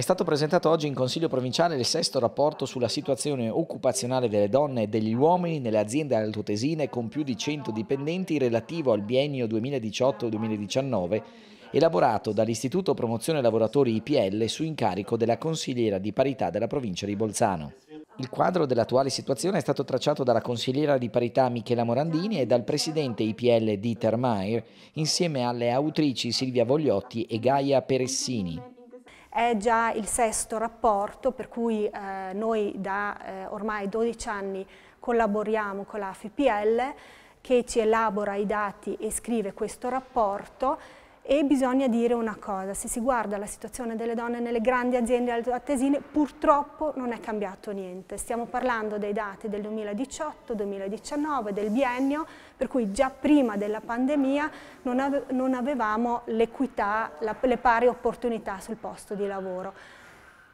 È stato presentato oggi in Consiglio provinciale il sesto rapporto sulla situazione occupazionale delle donne e degli uomini nelle aziende altotesine con più di 100 dipendenti relativo al biennio 2018-2019 elaborato dall'Istituto Promozione Lavoratori IPL su incarico della consigliera di parità della provincia di Bolzano. Il quadro dell'attuale situazione è stato tracciato dalla consigliera di parità Michela Morandini e dal presidente IPL Dieter Maier, insieme alle autrici Silvia Vogliotti e Gaia Peressini. È già il sesto rapporto per cui eh, noi da eh, ormai 12 anni collaboriamo con la FPL che ci elabora i dati e scrive questo rapporto e bisogna dire una cosa, se si guarda la situazione delle donne nelle grandi aziende altoatesine, purtroppo non è cambiato niente. Stiamo parlando dei dati del 2018, 2019, del biennio, per cui già prima della pandemia non, avevamo l'equità, le pari opportunità sul posto di lavoro.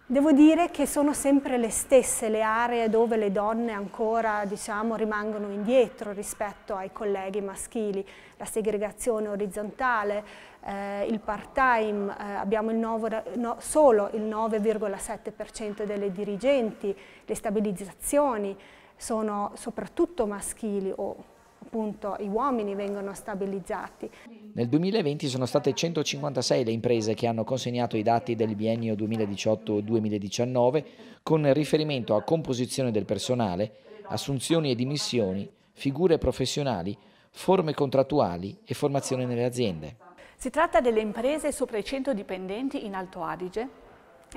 Devo dire che sono sempre le stesse le aree dove le donne ancora diciamo, rimangono indietro rispetto ai colleghi maschili, la segregazione orizzontale, eh, il part-time, eh, abbiamo il 9, no, solo il 9,7% delle dirigenti, le stabilizzazioni sono soprattutto maschili o appunto i uomini vengono stabilizzati. Nel 2020 sono state 156 le imprese che hanno consegnato i dati del biennio 2018-2019 con riferimento a composizione del personale, assunzioni e dimissioni, figure professionali, forme contrattuali e formazione nelle aziende. Si tratta delle imprese sopra i 100 dipendenti in Alto Adige,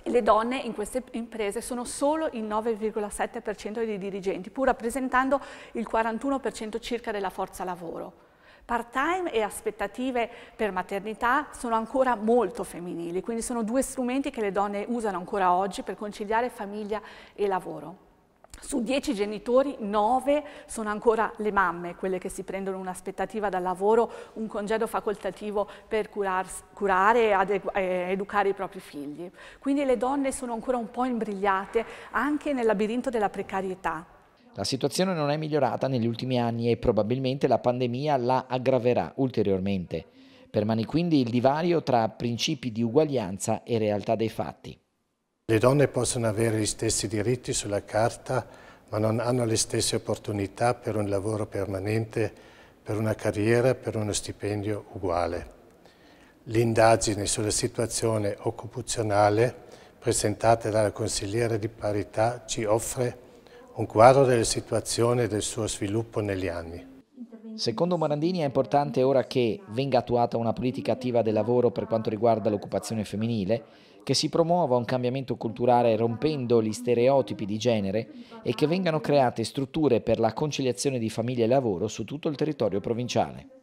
le donne in queste imprese sono solo il 9,7% dei dirigenti, pur rappresentando il 41% circa della forza lavoro. Part-time e aspettative per maternità sono ancora molto femminili, quindi sono due strumenti che le donne usano ancora oggi per conciliare famiglia e lavoro. Su dieci genitori, nove sono ancora le mamme, quelle che si prendono un'aspettativa dal lavoro, un congedo facoltativo per curarsi, curare e eh, educare i propri figli. Quindi le donne sono ancora un po' imbrigliate anche nel labirinto della precarietà. La situazione non è migliorata negli ultimi anni e probabilmente la pandemia la aggraverà ulteriormente. Permane quindi il divario tra principi di uguaglianza e realtà dei fatti. Le donne possono avere gli stessi diritti sulla carta, ma non hanno le stesse opportunità per un lavoro permanente, per una carriera, per uno stipendio uguale. L'indagine sulla situazione occupazionale presentata dalla consigliera di parità ci offre un quadro della situazione e del suo sviluppo negli anni. Secondo Morandini è importante ora che venga attuata una politica attiva del lavoro per quanto riguarda l'occupazione femminile, che si promuova un cambiamento culturale rompendo gli stereotipi di genere e che vengano create strutture per la conciliazione di famiglia e lavoro su tutto il territorio provinciale.